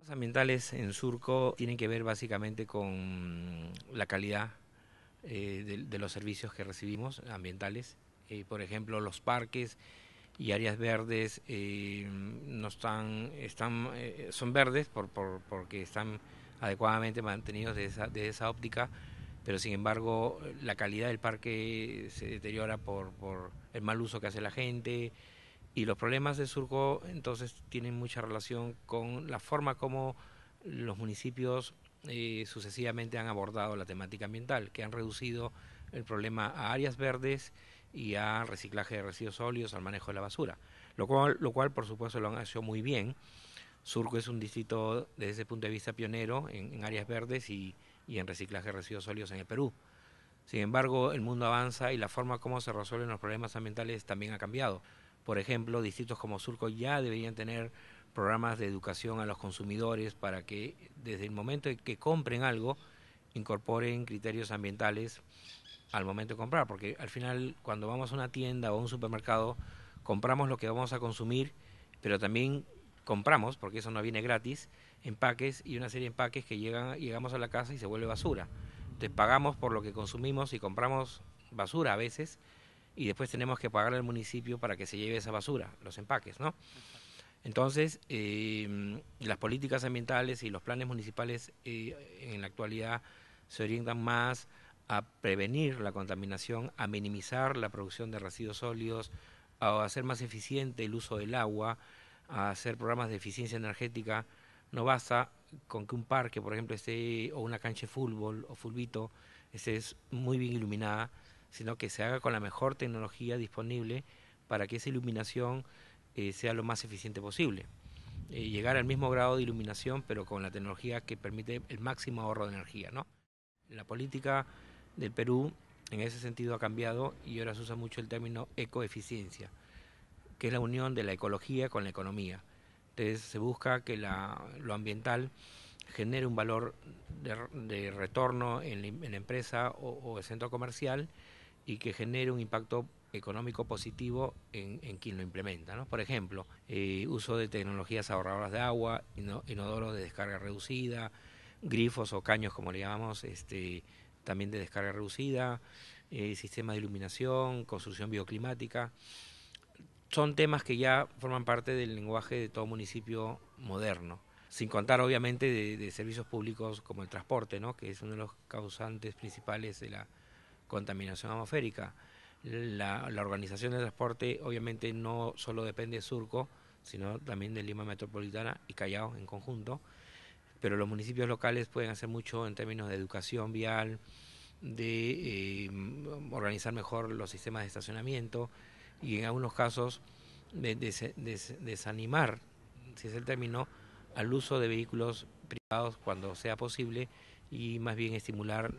Los ambientales en Surco tienen que ver básicamente con la calidad eh, de, los servicios que recibimos ambientales. Eh, por ejemplo, los parques y áreas verdes eh, no están, están son verdes por, porque están adecuadamente mantenidos de esa, esa óptica pero sin embargo la calidad del parque se deteriora por, por, el mal uso que hace la gente, y los problemas de Surco entonces tienen mucha relación con la forma como los municipios eh, sucesivamente han abordado la temática ambiental, que han reducido el problema a áreas verdes y a reciclaje de residuos sólidos, al manejo de la basura, lo cual, por supuesto lo han hecho muy bien. Surco es un distrito desde ese punto de vista pionero en, áreas verdes y, y, en reciclaje de residuos sólidos en el Perú. Sin embargo, el mundo avanza y la forma como se resuelven los problemas ambientales también ha cambiado. Por ejemplo, distritos como Surco ya deberían tener programas de educación a los consumidores para que desde el momento en que compren algo incorporen criterios ambientales al momento de comprar, porque al final cuando vamos a una tienda o a un supermercado compramos lo que vamos a consumir, pero también compramos, porque eso no viene gratis, empaques y una serie de empaques que llegan, llegamos a la casa y se vuelve basura. Entonces pagamos por lo que consumimos y compramos basura a veces y después tenemos que pagar al municipio para que se lleve esa basura, los empaques, ¿no? Entonces, eh, las políticas ambientales y los planes municipales eh, en la actualidad se orientan más a prevenir la contaminación, a minimizar la producción de residuos sólidos, a hacer más eficiente el uso del agua, a hacer programas de eficiencia energética. No basta con que un parque, por ejemplo, esté o una cancha de fútbol o fulbito esté muy bien iluminada, sino que se haga con la mejor tecnología disponible para que esa iluminación eh, sea lo más eficiente posible. Eh, llegar al mismo grado de iluminación, pero con la tecnología que permite el máximo ahorro de energía. ¿no? La política del Perú en ese sentido ha cambiado y ahora se usa mucho el término ecoeficiencia, que es la unión de la ecología con la economía. Entonces se busca que lo ambiental genere un valor de, retorno en la, empresa o, o el centro comercial y que genere un impacto económico positivo en, quien lo implementa. ¿no? Por ejemplo, eh, uso de tecnologías ahorradoras de agua, inodoro de descarga reducida, grifos o caños, como le llamamos, este, también de descarga reducida, eh, sistemas de iluminación, construcción bioclimática. Son temas que ya forman parte del lenguaje de todo municipio moderno sin contar obviamente de, de, servicios públicos como el transporte, ¿no? que es uno de los causantes principales de la contaminación atmosférica. La, organización de transporte obviamente no solo depende de Surco, sino también de Lima Metropolitana y Callao en conjunto, pero los municipios locales pueden hacer mucho en términos de educación vial, de eh, organizar mejor los sistemas de estacionamiento y en algunos casos de, desanimar, si es el término, al uso de vehículos privados cuando sea posible y más bien estimular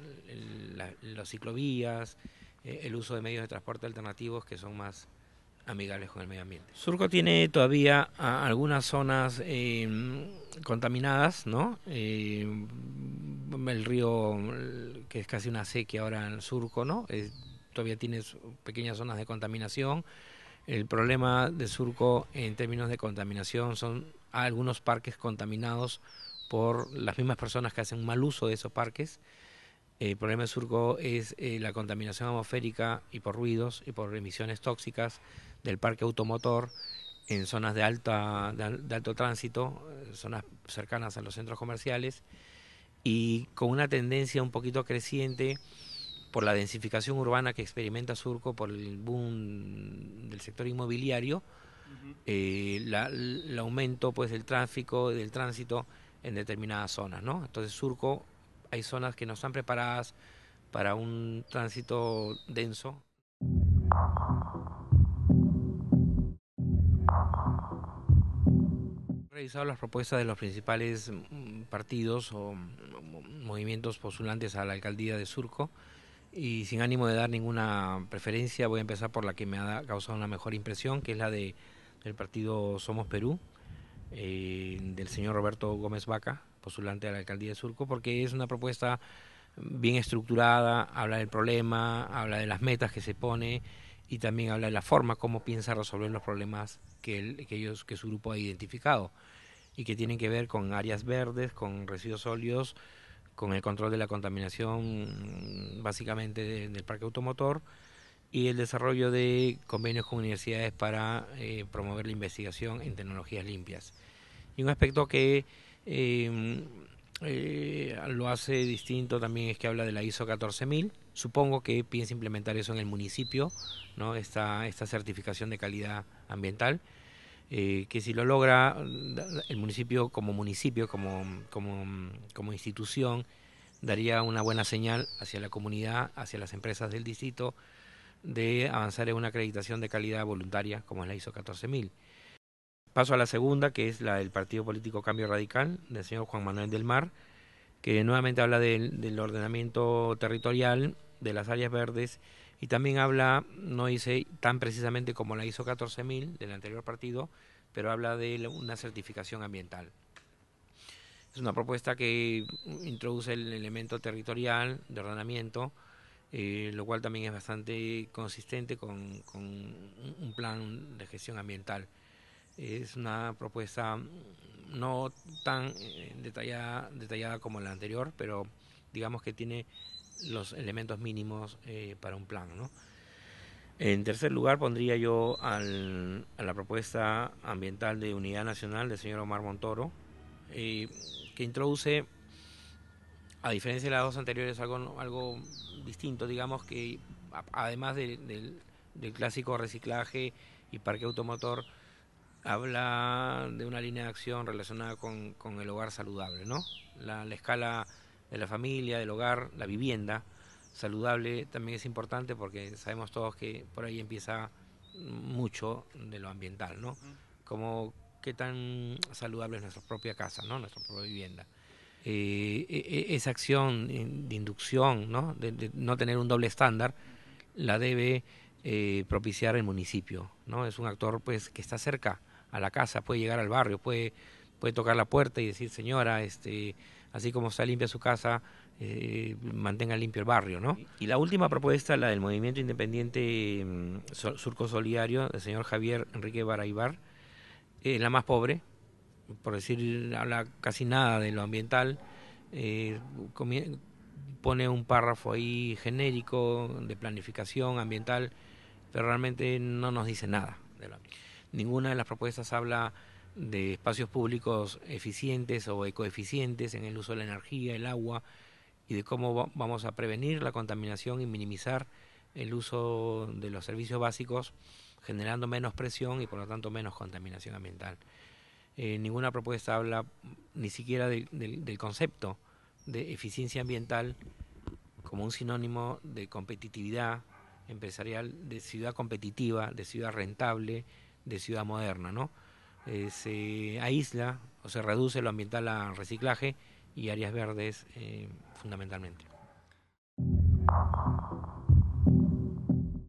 las ciclovías, eh, el uso de medios de transporte alternativos que son más amigables con el medio ambiente. Surco tiene todavía algunas zonas em, contaminadas, ¿no? Em, el río, que es casi una sequía ahora en Surco, ¿no? todavía tiene pequeñas zonas de contaminación. El problema de Surco en términos de contaminación son algunos parques contaminados por las mismas personas que hacen un mal uso de esos parques. Eh, el problema de surco es eh, la contaminación atmosférica y por ruidos y por emisiones tóxicas del parque automotor en zonas de, alta, de, alto tránsito, eh, zonas cercanas a los centros comerciales y con una tendencia un poquito creciente por la densificación urbana que experimenta Surco por el boom del sector inmobiliario, el aumento pues del tráfico, del tránsito en determinadas zonas, ¿no? Entonces surco, hay zonas que no están preparadas para un tránsito denso. He revisado las propuestas de los principales mm, partidos o mm, movimientos postulantes a la alcaldía de Surco y sin ánimo de dar ninguna preferencia voy a empezar por la que me ha causado una mejor impresión, que es la de, del partido Somos Perú, eh, del señor Roberto Gómez Vaca, postulante a la alcaldía de Surco, porque es una propuesta bien estructurada, habla del problema, habla de las metas que se pone y también habla de la forma como piensa resolver los problemas que, que, ellos, que su grupo ha identificado y que tienen que ver con áreas verdes, con residuos sólidos, con el control de la contaminación mm, básicamente del parque automotor y el desarrollo de convenios con universidades para eh, promover la investigación en tecnologías limpias. Y un aspecto que em, eh, lo hace distinto también es que habla de la ISO 14000. Supongo que piensa implementar eso en el municipio, ¿no? esta, esta certificación de calidad ambiental. Eh, que si lo logra el municipio como municipio, como, como, institución, daría una buena señal hacia la comunidad, hacia las empresas del distrito de avanzar en una acreditación de calidad voluntaria como es la ISO 14000. Paso a la segunda, que es la del Partido Político Cambio Radical, del señor Juan Manuel del Mar, que nuevamente habla del, ordenamiento territorial, de las áreas verdes, y también habla, no dice tan precisamente como la ISO 14000 del anterior partido, pero habla de una certificación ambiental. Es una propuesta que introduce el elemento territorial de ordenamiento, eh, lo cual también es bastante consistente con, un plan de gestión ambiental. Es una propuesta no tan eh, detallada, detallada como la anterior, pero digamos que tiene los elementos mínimos eh, para un plan. ¿no? En tercer lugar pondría yo a la propuesta ambiental de Unidad Nacional del señor Omar Montoro, que introduce a diferencia de las dos anteriores, algo, algo distinto, digamos que además del, clásico reciclaje y parque automotor, habla de una línea de acción relacionada con, el hogar saludable, ¿no? La, la, escala de la familia, del hogar, la vivienda saludable también es importante porque sabemos todos que por ahí empieza mucho de lo ambiental, ¿no? Como qué tan saludable es nuestra propia casa, ¿no? Nuestra propia vivienda. Eh, e, e, esa acción eh, de inducción, ¿no? De, no tener un doble estándar, la debe eh, propiciar el municipio, ¿no? Es un actor pues que está cerca a la casa, puede llegar al barrio, puede, puede tocar la puerta y decir, señora, este, así como está limpia su casa, mantenga limpio el barrio, ¿no? Y la última propuesta, la del Movimiento Independiente mm, Surco Solidario, del señor Javier Enrique Baraibar, es la más pobre, por decir, habla casi nada de lo ambiental, eh, pone un párrafo ahí genérico de planificación ambiental, pero realmente no nos dice nada. De lo Ninguna de las propuestas habla de espacios públicos eficientes o ecoeficientes en el uso de la energía, el agua y de cómo vamos a prevenir la contaminación y minimizar el uso de los servicios básicos generando menos presión y por lo tanto menos contaminación ambiental. Eh, ninguna propuesta habla ni siquiera del concepto de eficiencia ambiental como un sinónimo de competitividad empresarial, de ciudad competitiva, de ciudad rentable, de ciudad moderna, ¿no? Eh, se aísla o se reduce lo ambiental a reciclaje y áreas verdes eh, fundamentalmente.